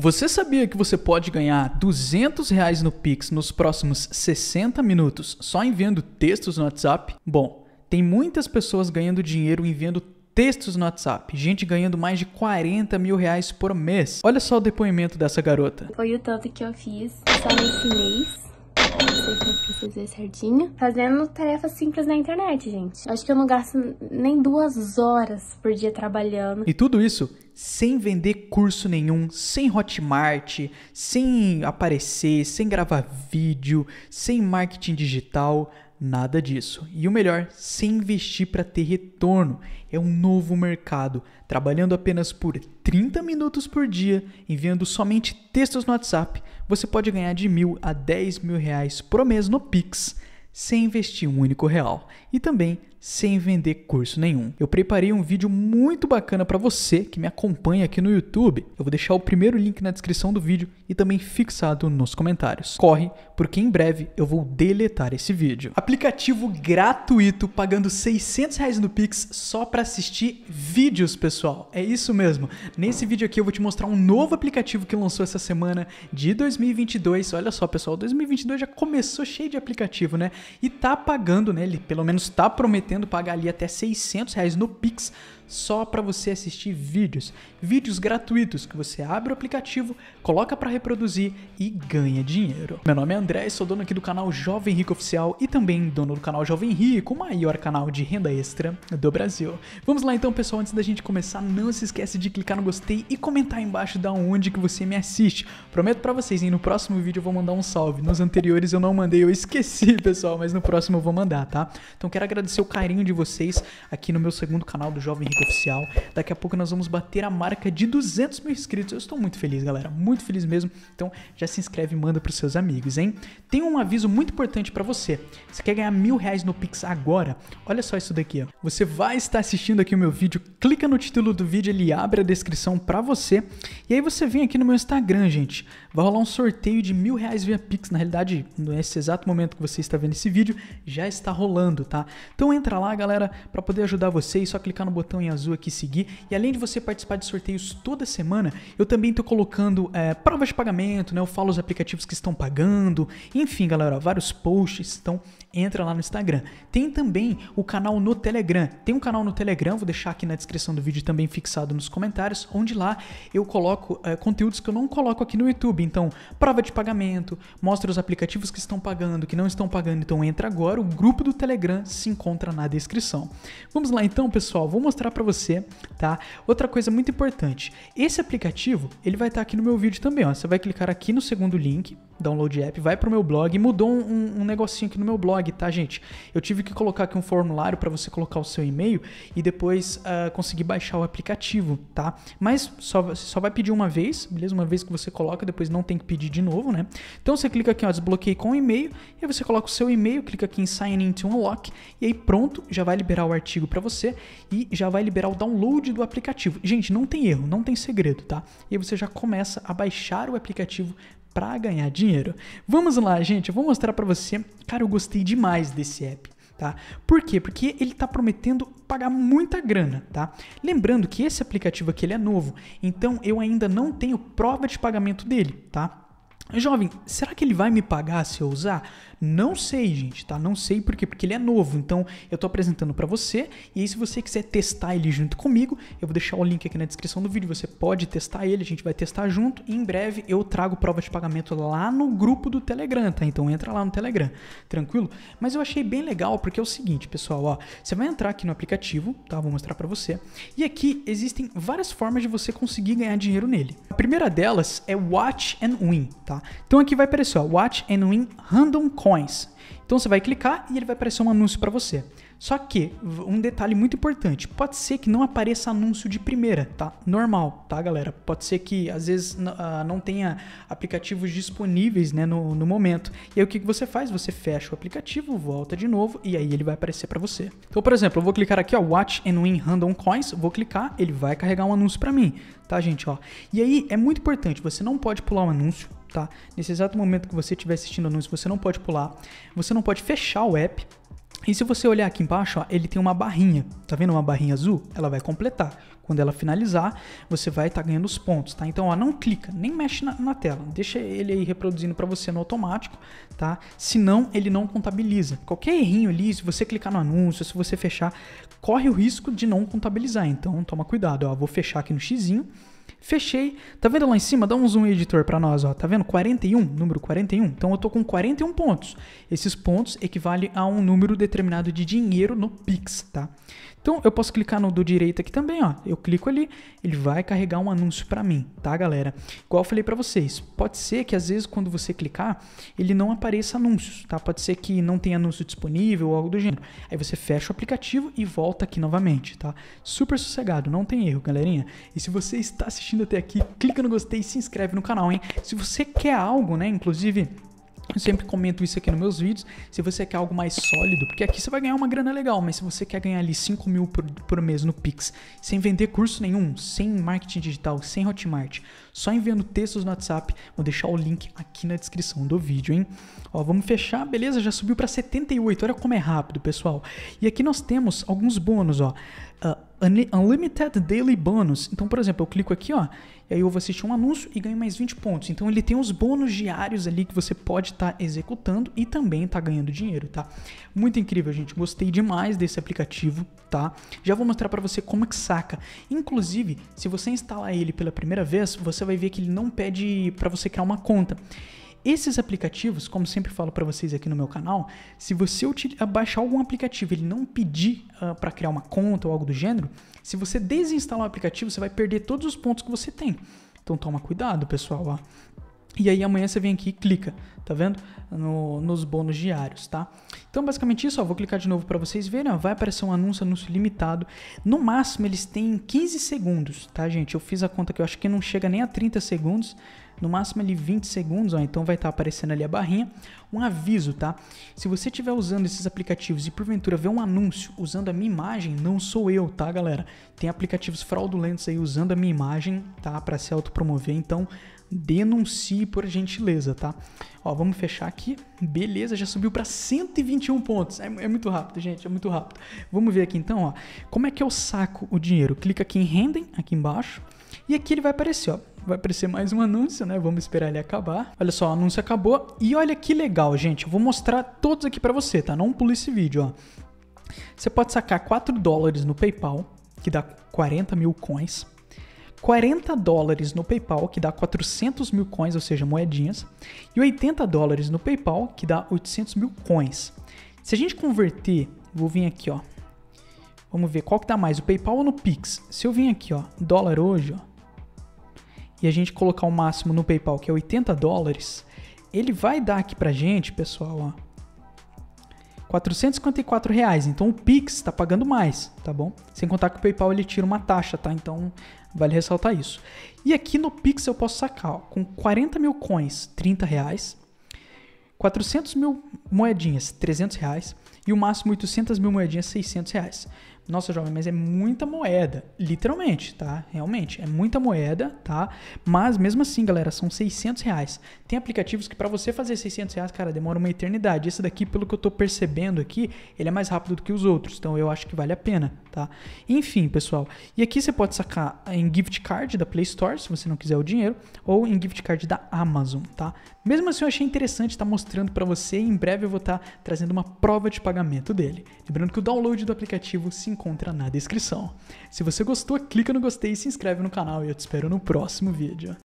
Você sabia que você pode ganhar 200 reais no Pix nos próximos 60 minutos só enviando textos no WhatsApp? Bom, tem muitas pessoas ganhando dinheiro enviando textos no WhatsApp, gente ganhando mais de 40 mil reais por mês. Olha só o depoimento dessa garota. Foi o tanto que eu fiz só nesse mês. Sei é que eu Fazendo tarefas simples na internet, gente. Acho que eu não gasto nem duas horas por dia trabalhando. E tudo isso sem vender curso nenhum, sem Hotmart, sem aparecer, sem gravar vídeo, sem marketing digital nada disso. E o melhor, sem investir para ter retorno. É um novo mercado, trabalhando apenas por 30 minutos por dia, enviando somente textos no WhatsApp, você pode ganhar de mil a 10 mil reais por mês no Pix, sem investir um único real. E também sem vender curso nenhum. Eu preparei um vídeo muito bacana para você que me acompanha aqui no YouTube. Eu vou deixar o primeiro link na descrição do vídeo e também fixado nos comentários. Corre, porque em breve eu vou deletar esse vídeo. Aplicativo gratuito pagando 600 reais no Pix só para assistir vídeos, pessoal. É isso mesmo. Nesse vídeo aqui eu vou te mostrar um novo aplicativo que lançou essa semana de 2022. Olha só, pessoal, 2022 já começou cheio de aplicativo, né? E tá pagando, né? Ele pelo menos tá prometendo prometendo pagar ali até 600 reais no Pix só para você assistir vídeos. Vídeos gratuitos que você abre o aplicativo, coloca para reproduzir e ganha dinheiro. Meu nome é André, sou dono aqui do canal Jovem Rico Oficial e também dono do canal Jovem Rico, o maior canal de renda extra do Brasil. Vamos lá então, pessoal, antes da gente começar, não se esquece de clicar no gostei e comentar aí embaixo da onde que você me assiste. Prometo para vocês, hein, no próximo vídeo eu vou mandar um salve. Nos anteriores eu não mandei, eu esqueci, pessoal, mas no próximo eu vou mandar, tá? Então quero agradecer o canal carinho de vocês aqui no meu segundo canal do Jovem Rico Oficial. Daqui a pouco nós vamos bater a marca de 200 mil inscritos. Eu estou muito feliz, galera, muito feliz mesmo. Então já se inscreve e manda para os seus amigos, hein? Tem um aviso muito importante para você. Você quer ganhar mil reais no Pix agora? Olha só isso daqui, Você vai estar assistindo aqui o meu vídeo, clica no título do vídeo, ele abre a descrição para você. E aí você vem aqui no meu Instagram, gente. Vai rolar um sorteio de mil reais via Pix. Na realidade, nesse exato momento que você está vendo esse vídeo, já está rolando, tá? Então entra entra lá, galera, para poder ajudar vocês, só clicar no botão em azul aqui seguir. E além de você participar de sorteios toda semana, eu também estou colocando é, provas de pagamento, né? Eu falo os aplicativos que estão pagando, enfim, galera, vários posts estão. Entra lá no Instagram. Tem também o canal no Telegram. Tem um canal no Telegram, vou deixar aqui na descrição do vídeo também fixado nos comentários, onde lá eu coloco é, conteúdos que eu não coloco aqui no YouTube. Então, prova de pagamento, mostra os aplicativos que estão pagando, que não estão pagando. Então entra agora. O grupo do Telegram se encontra na descrição. Vamos lá então, pessoal, vou mostrar para você, tá? Outra coisa muito importante. Esse aplicativo, ele vai estar tá aqui no meu vídeo também, ó. Você vai clicar aqui no segundo link, download app, vai pro meu blog. Mudou um, um, negocinho aqui no meu blog, tá, gente? Eu tive que colocar aqui um formulário para você colocar o seu e-mail e depois uh, conseguir baixar o aplicativo, tá? Mas só, só vai pedir uma vez, beleza? Uma vez que você coloca, depois não tem que pedir de novo, né? Então você clica aqui, ó, desbloqueei com o e-mail, e aí você coloca o seu e-mail, clica aqui em Sign in to Unlock, e aí pronto, já vai liberar o artigo para você e já vai liberar o download do aplicativo. Gente, não tem erro, não tem segredo, tá? E aí você já começa a baixar o aplicativo para ganhar dinheiro. Vamos lá, gente, eu vou mostrar para você. Cara, eu gostei demais desse app. Tá? Por quê? Porque ele está prometendo pagar muita grana, tá? Lembrando que esse aplicativo aqui ele é novo, então eu ainda não tenho prova de pagamento dele, tá? Jovem, será que ele vai me pagar se eu usar? Não sei, gente, tá? Não sei por quê, porque ele é novo. Então, eu tô apresentando para você. E aí, se você quiser testar ele junto comigo, eu vou deixar o link aqui na descrição do vídeo. Você pode testar ele, a gente vai testar junto. E em breve eu trago prova de pagamento lá no grupo do Telegram, tá? Então, entra lá no Telegram, tranquilo? Mas eu achei bem legal porque é o seguinte, pessoal, ó. Você vai entrar aqui no aplicativo, tá? Vou mostrar para você. E aqui existem várias formas de você conseguir ganhar dinheiro nele primeira delas é Watch and Win, tá? Então aqui vai aparecer, ó, Watch and Win Random Coins. Então você vai clicar e ele vai aparecer um anúncio para você. Só que, um detalhe muito importante, pode ser que não apareça anúncio de primeira, tá? Normal, tá, galera? Pode ser que às vezes ah, não tenha aplicativos disponíveis né, no, no momento. E aí o que, que você faz? Você fecha o aplicativo, volta de novo e aí ele vai aparecer para você. Então, por exemplo, eu vou clicar aqui, ó, Watch and Win Random Coins, vou clicar, ele vai carregar um anúncio para mim, tá, gente? Ó. E aí é muito importante, você não pode pular um anúncio, tá? Nesse exato momento que você estiver assistindo anúncio, você não pode pular, você não pode fechar o app, e se você olhar aqui embaixo, ó, ele tem uma barrinha, tá vendo uma barrinha azul? Ela vai completar. Quando ela finalizar, você vai estar tá ganhando os pontos, tá? Então, ó, não clica, nem mexe na, na tela, deixa ele aí reproduzindo para você no automático, tá? Senão, ele não contabiliza. Qualquer errinho ali, se você clicar no anúncio, se você fechar, corre o risco de não contabilizar. Então, toma cuidado, ó, vou fechar aqui no xizinho, Fechei. Tá vendo lá em cima? Dá um zoom editor para nós, ó. Tá vendo? 41, número 41. Então eu tô com 41 pontos. Esses pontos equivalem a um número determinado de dinheiro no Pix, tá? Então eu posso clicar no do direito aqui também, ó. Eu clico ali, ele vai carregar um anúncio para mim, tá, galera? Igual eu falei para vocês, pode ser que às vezes quando você clicar, ele não apareça anúncios, tá? Pode ser que não tenha anúncio disponível ou algo do gênero. Aí você fecha o aplicativo e volta aqui novamente, tá? Super sossegado, não tem erro, galerinha. E se você está assistindo assistindo até aqui, clica no gostei e se inscreve no canal, hein? Se você quer algo, né, inclusive... Eu sempre comento isso aqui nos meus vídeos. Se você quer algo mais sólido, porque aqui você vai ganhar uma grana legal, mas se você quer ganhar ali 5 mil por, por mês no Pix, sem vender curso nenhum, sem marketing digital, sem Hotmart, só enviando textos no WhatsApp, vou deixar o link aqui na descrição do vídeo, hein? Ó, vamos fechar, beleza? Já subiu para 78, olha como é rápido, pessoal. E aqui nós temos alguns bônus, ó. Uh, Unlimited Daily Bonus. Então, por exemplo, eu clico aqui, ó, e aí eu vou assistir um anúncio e ganho mais 20 pontos. Então, ele tem os bônus diários ali que você pode estar tá executando e também tá ganhando dinheiro, tá? Muito incrível, gente. Gostei demais desse aplicativo, tá? Já vou mostrar para você como é que saca. Inclusive, se você instalar ele pela primeira vez, você vai ver que ele não pede para você criar uma conta. Esses aplicativos, como sempre falo para vocês aqui no meu canal, se você baixar algum aplicativo ele não pedir uh, ah, para criar uma conta ou algo do gênero, se você desinstalar o aplicativo, você vai perder todos os pontos que você tem. Então toma cuidado, pessoal. Ó. E aí amanhã você vem aqui e clica, tá vendo? No, nos bônus diários, tá? Então basicamente isso, ó, vou clicar de novo para vocês verem, ó, vai aparecer um anúncio, anúncio limitado. No máximo eles têm 15 segundos, tá gente? Eu fiz a conta que eu acho que não chega nem a 30 segundos, no máximo ali 20 segundos, ó, então vai estar tá aparecendo ali a barrinha, um aviso, tá? Se você estiver usando esses aplicativos e porventura ver um anúncio usando a minha imagem, não sou eu, tá, galera? Tem aplicativos fraudulentos aí usando a minha imagem, tá, para se autopromover, então denuncie por gentileza, tá? Ó, vamos fechar aqui. Beleza, já subiu para 121 pontos. É, é, muito rápido, gente, é muito rápido. Vamos ver aqui então, ó. Como é que eu é saco o dinheiro? Clica aqui em rendem, aqui embaixo. E aqui ele vai aparecer, ó. Vai aparecer mais um anúncio, né? Vamos esperar ele acabar. Olha só, o anúncio acabou. E olha que legal, gente. Eu vou mostrar todos aqui para você, tá? Não pule esse vídeo, ó. Você pode sacar 4 dólares no PayPal, que dá 40 mil coins. 40 dólares no PayPal, que dá 400 mil coins, ou seja, moedinhas, e 80 dólares no PayPal, que dá 800 mil coins. Se a gente converter, vou vir aqui, ó, Vamos ver qual que dá tá mais, o PayPal ou no Pix? Se eu vim aqui, ó, dólar hoje, ó, e a gente colocar o máximo no PayPal, que é 80 dólares, ele vai dar aqui pra gente, pessoal, ó, 454 reais. Então o Pix está pagando mais, tá bom? Sem contar que o PayPal ele tira uma taxa, tá? Então vale ressaltar isso. E aqui no Pix eu posso sacar ó, com 40 mil coins, 30 reais. 400 mil moedinhas, 300 reais. E o máximo 800 mil moedinhas, 600 reais. Nossa, jovem, mas é muita moeda. Literalmente, tá? Realmente, é muita moeda, tá? Mas mesmo assim, galera, são 600 reais. Tem aplicativos que para você fazer 600 reais, cara, demora uma eternidade. Esse daqui, pelo que eu tô percebendo aqui, ele é mais rápido do que os outros. Então eu acho que vale a pena, tá? Enfim, pessoal. E aqui você pode sacar em gift card da Play Store, se você não quiser o dinheiro, ou em gift card da Amazon, tá? Mesmo assim, eu achei interessante estar tá mostrando para você. E em breve eu vou estar tá trazendo uma prova de pagamento dele. Lembrando que o download do aplicativo se encontra na descrição. Se você gostou, clica no gostei e se inscreve no canal e eu te espero no próximo vídeo.